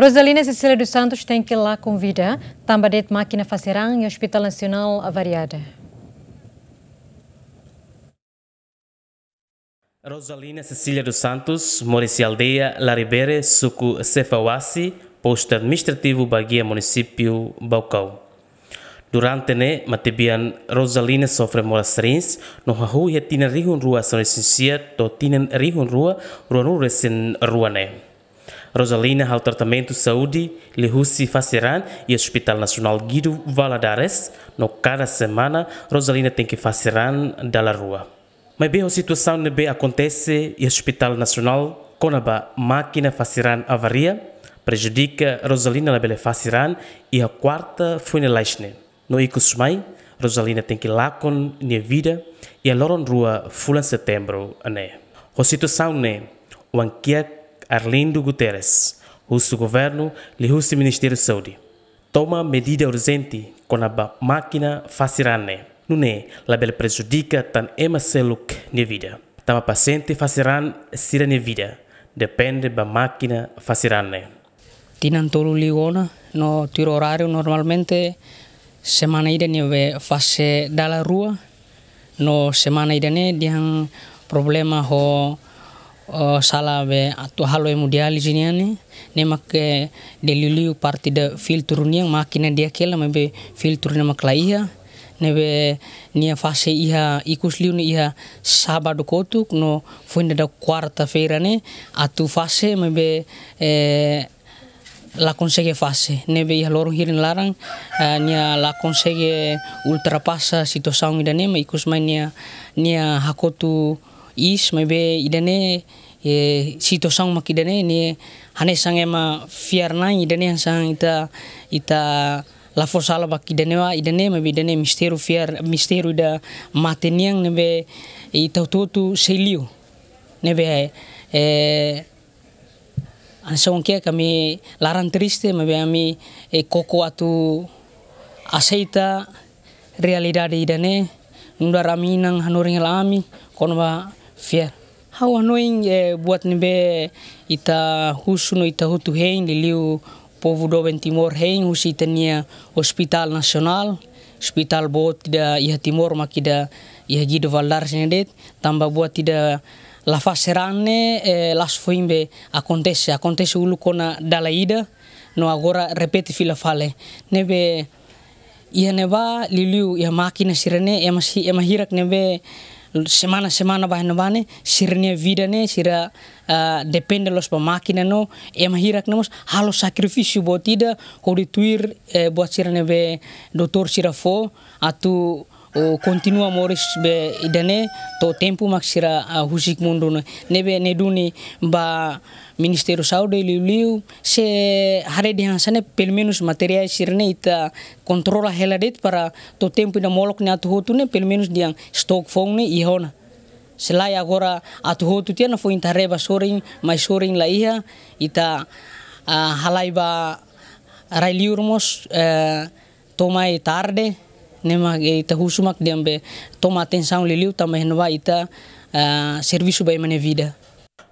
Rosalina Cecília dos Santos tem que ir lá convida Tambadete Máquina Facerã e Hospital Nacional Avariada. Rosalina Cecília dos Santos, Maurício Aldeia, Laribere, Suco Cefawasi, Posto Administrativo Baguia, Município Balcão. Durante ne matibian Rosalina sofre molasrins no hahu ya tina rihun rua são sinsia to tinha rihun rua rua nu resin rua ne. Rosalina ao tratamento de saúde Lehussi Faceran e Hospital Nacional Guido Valadares. No cada semana, Rosalina tem que Faceran da rua. Mas bem, a situação não bem acontece e Hospital Nacional com a máquina Faceran avaria, prejudica Rosalina Labele Faceran e a quarta foi na Leixne. No Icosmai, Rosalina tem que lá com minha vida e a Loron Rua, em setembro, né? A situação, é. O anquiet Arlindo Guterres, russo governo e russo Ministério da Saúde. Toma medida urgente com a máquina Facirane. Não é, label prejudica tan ema seluk ne vida. Tama paciente Faciran sira ne vida. Depende da máquina Facirane. Tinan tolu ligona, no tiro horário normalmente semana irene ve fase da la rua, no semana irene dihan problema ho Oh, salave atau halo emudiali sini ane nemak ke deliliu parti da filter yang makin dia kela mebe filter laiha ne be nia fase iha ikus liu ni iha sabado kotuk no fuenda da kuarta feira ne atu fase mebe eh, la consegue fase be iha lorong hirin larang uh, eh, nia la consegue ultrapasa situasaung ne ma ikus main nia nia hakotu is mai be idane e sito sang mak idane ni hane sang ema fiar na idane sang ita ita lafo sala bak idane wa idane mai be idane misteru fiar misteru da mateniang ne be ita tutu seliu ne be e, an sang ke kami laran triste be ami e koko atu aseita realidade idane nunda raminang hanuring lami konwa fier how annoying eh, buat be ita husu no ita hutu hein liu povo do Timor hein husi tenia hospital nasional hospital buat tidak iha Timor makida iha gido valar senedet tambah buat tidak lafaz serane eh, las foimbe acontece acontece ulu kona dalaida no agora repete fila fale nebe iha neba liliu ya makina sirene iha masih ia mahirak nebe semana semana bahana bane sirnia vida nih sira uh, depende los pamakina no em hirak nemos halo buat tidak ko dituir eh, buat sirne be doktor sirafo atu o continua moris be idane to tempo maxira a husik mundo nebe ne duni ba ministero Saudi liuliu se hare di hansane pelo menos sirne ita kontrola heladet para to tempo na molok ne atuhotu ne pelo diang stock fong ne ihona selai agora atuhotu tiana foi intareba sorin mai sorin la iha ita uh, halaiba railiurmos uh, tomai tarde nemage ita husumak diambe toma atenção liliu também não vai ita uh, serviço bem mane vida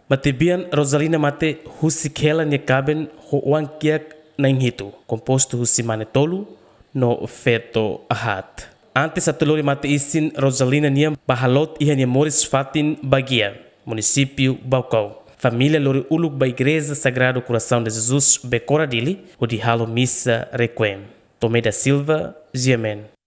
matibian rosalina mate husi kela ne kaben ho wankiak nain hitu composto husi mane tolu no feto ahat antes atulori mate isin rosalina niam bahalot iha ne moris fatin bagia município balcão família Lori Uluk da Igreja Sagrado Coração de Jesus Becoradili, o de Halo Missa Requiem. Tomé da Silva, Ziemen.